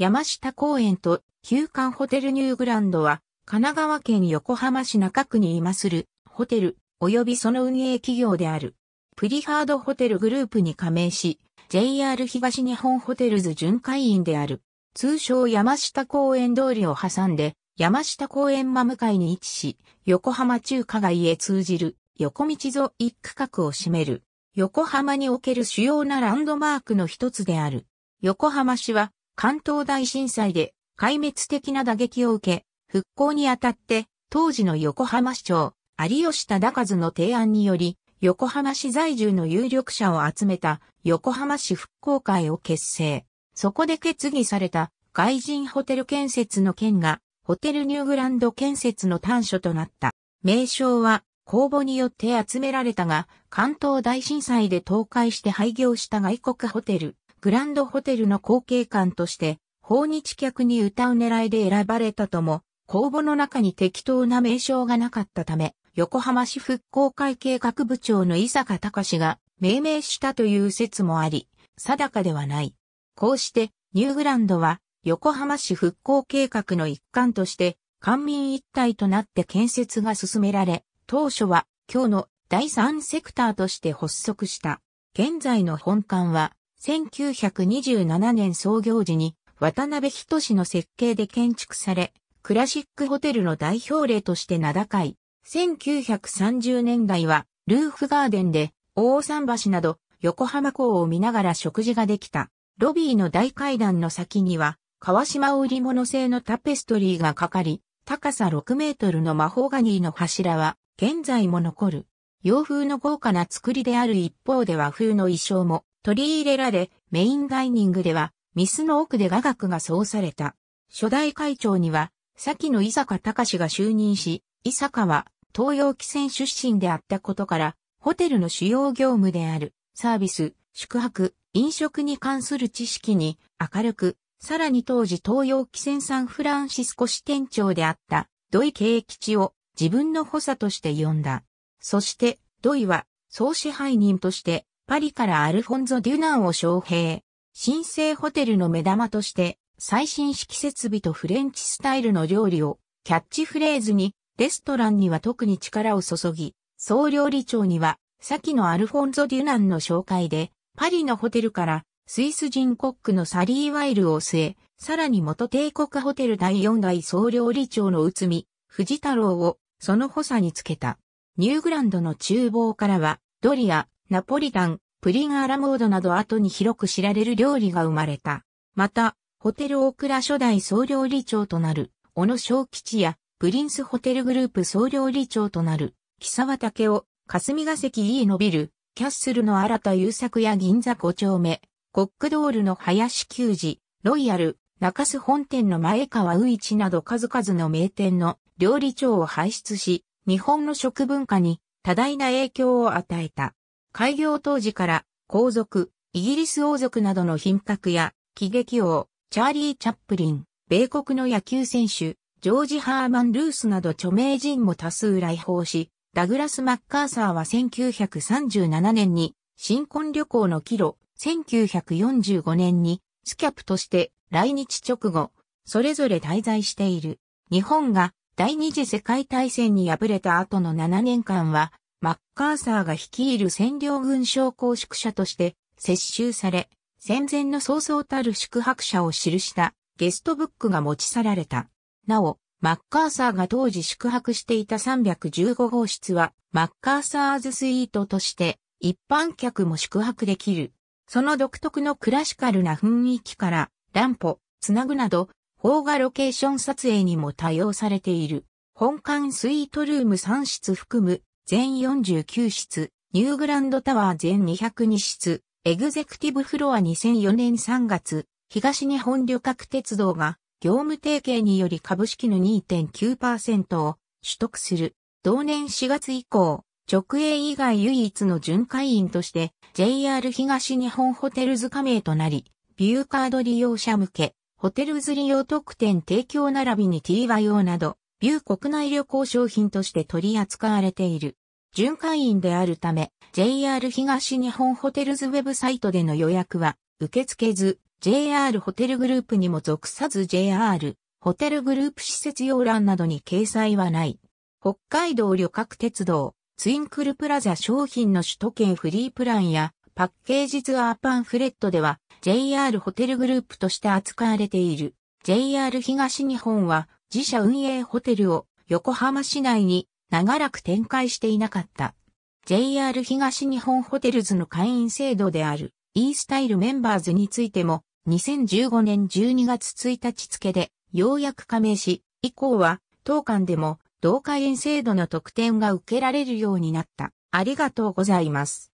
山下公園と旧館ホテルニューグランドは、神奈川県横浜市中区に今するホテル及びその運営企業である。プリハードホテルグループに加盟し、JR 東日本ホテルズ巡回員である。通称山下公園通りを挟んで、山下公園真向かいに位置し、横浜中華街へ通じる横道沿い区画を占める。横浜における主要なランドマークの一つである。横浜市は関東大震災で壊滅的な打撃を受け、復興にあたって当時の横浜市長、有吉忠和の提案により、横浜市在住の有力者を集めた横浜市復興会を結成。そこで決議された外人ホテル建設の件がホテルニューグランド建設の端緒となった。名称は公募によって集められたが、関東大震災で倒壊して廃業した外国ホテル、グランドホテルの後継官として、訪日客に歌う狙いで選ばれたとも、公募の中に適当な名称がなかったため、横浜市復興会計画部長の伊坂隆が命名したという説もあり、定かではない。こうして、ニューグランドは、横浜市復興計画の一環として、官民一体となって建設が進められ、当初は、今日の第三セクターとして発足した。現在の本館は、1927年創業時に渡辺仁の設計で建築され、クラシックホテルの代表例として名高い。1930年代はルーフガーデンで大桟橋など横浜港を見ながら食事ができた。ロビーの大階段の先には川島織物製のタペストリーがかかり、高さ6メートルのマホガニーの柱は現在も残る。洋風の豪華な作りである一方で和風の衣装も取り入れられ、メインダイニングでは、ミスの奥で雅楽が奏された。初代会長には、先の伊坂隆が就任し、伊坂は東洋汽船出身であったことから、ホテルの主要業務である、サービス、宿泊、飲食に関する知識に明るく、さらに当時東洋汽船サンフランシスコ支店長であった土井慶吉を自分の補佐として呼んだ。そして土井は総支配人としてパリからアルフォンゾ・デュナンを招聘。新生ホテルの目玉として、最新式設備とフレンチスタイルの料理をキャッチフレーズに、レストランには特に力を注ぎ、総料理長には、先のアルフォンゾ・デュナンの紹介で、パリのホテルからスイス人コックのサリー・ワイルを据え、さらに元帝国ホテル第4代総料理長の内海、藤太郎をその補佐につけた。ニューグランドの厨房からは、ドリア、ナポリタン、プリンアラモードなど後に広く知られる料理が生まれた。また、ホテルオークラ初代総料理長となる、小野正吉や、プリンスホテルグループ総料理長となる、木沢武雄、霞ヶ関 E のビル、キャッスルの新田優作や銀座5丁目、コックドールの林球児、ロイヤル、中洲本店の前川宇一など数々の名店の料理長を輩出し、日本の食文化に多大な影響を与えた。開業当時から皇族、イギリス王族などの品格や喜劇王、チャーリー・チャップリン、米国の野球選手、ジョージ・ハーマン・ルースなど著名人も多数来訪し、ダグラス・マッカーサーは1937年に新婚旅行の帰路、1945年にスキャップとして来日直後、それぞれ滞在している。日本が第二次世界大戦に敗れた後の7年間はマッカーサーが率いる占領軍将校宿舎として接収され、戦前の早々たる宿泊者を記したゲストブックが持ち去られた。なお、マッカーサーが当時宿泊していた315号室は、マッカーサーズスイートとして、一般客も宿泊できる。その独特のクラシカルな雰囲気から、乱歩、つなぐなど、邦画ロケーション撮影にも多用されている。本館スイートルーム3室含む全49室、ニューグランドタワー全202室、エグゼクティブフロア2004年3月、東日本旅客鉄道が業務提携により株式の2.9%を取得する。同年4月以降、直営以外唯一の巡回員として JR 東日本ホテルズ加盟となり、ビューカード利用者向け、ホテルズ利用特典提供並びに TYO など、ビュー国内旅行商品として取り扱われている。巡回員であるため、JR 東日本ホテルズウェブサイトでの予約は、受け付けず、JR ホテルグループにも属さず JR ホテルグループ施設要欄などに掲載はない。北海道旅客鉄道、ツインクルプラザ商品の首都圏フリープランやパッケージツアーパンフレットでは JR ホテルグループとして扱われている。JR 東日本は自社運営ホテルを横浜市内に長らく展開していなかった。JR 東日本ホテルズの会員制度である e スタイルメンバーズについても2015年12月1日付でようやく加盟し、以降は当館でも同会員制度の特典が受けられるようになった。ありがとうございます。